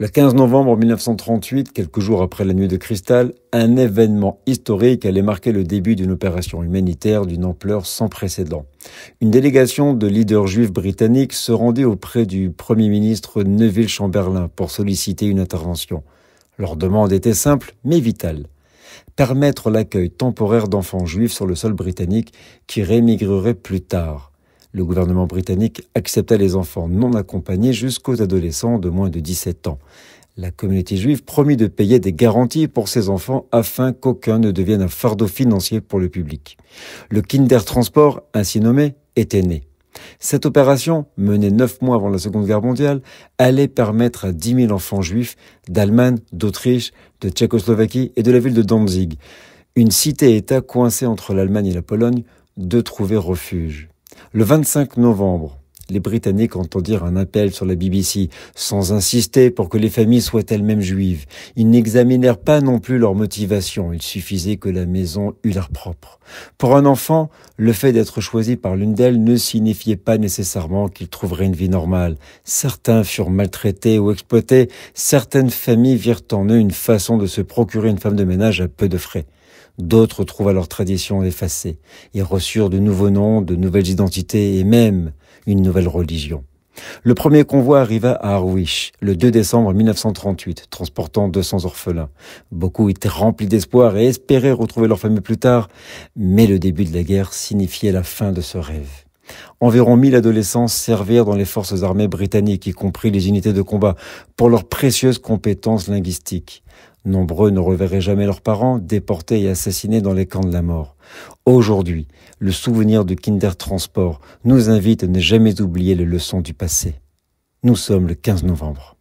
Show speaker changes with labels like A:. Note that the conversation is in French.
A: Le 15 novembre 1938, quelques jours après la nuit de cristal, un événement historique allait marquer le début d'une opération humanitaire d'une ampleur sans précédent. Une délégation de leaders juifs britanniques se rendit auprès du Premier ministre Neville Chamberlain pour solliciter une intervention. Leur demande était simple mais vitale permettre l'accueil temporaire d'enfants juifs sur le sol britannique qui réémigreraient plus tard. Le gouvernement britannique accepta les enfants non accompagnés jusqu'aux adolescents de moins de 17 ans. La communauté juive promit de payer des garanties pour ces enfants afin qu'aucun ne devienne un fardeau financier pour le public. Le Kinder Transport, ainsi nommé, était né. Cette opération, menée neuf mois avant la Seconde Guerre mondiale, allait permettre à 10 000 enfants juifs d'Allemagne, d'Autriche, de Tchécoslovaquie et de la ville de Danzig, une cité-État coincée entre l'Allemagne et la Pologne, de trouver refuge le 25 novembre. Les Britanniques entendirent un appel sur la BBC, sans insister pour que les familles soient elles-mêmes juives. Ils n'examinèrent pas non plus leur motivation, il suffisait que la maison eût l'air propre. Pour un enfant, le fait d'être choisi par l'une d'elles ne signifiait pas nécessairement qu'il trouverait une vie normale. Certains furent maltraités ou exploités, certaines familles virent en eux une façon de se procurer une femme de ménage à peu de frais. D'autres trouvent leur tradition effacée et reçurent de nouveaux noms, de nouvelles identités et même une religion. Le premier convoi arriva à Harwich le 2 décembre 1938, transportant 200 orphelins. Beaucoup étaient remplis d'espoir et espéraient retrouver leur famille plus tard, mais le début de la guerre signifiait la fin de ce rêve. Environ 1000 adolescents servirent dans les forces armées britanniques, y compris les unités de combat, pour leurs précieuses compétences linguistiques. Nombreux ne reverraient jamais leurs parents, déportés et assassinés dans les camps de la mort. Aujourd'hui, le souvenir du Kinder Transport nous invite à ne jamais oublier les leçons du passé. Nous sommes le 15 novembre.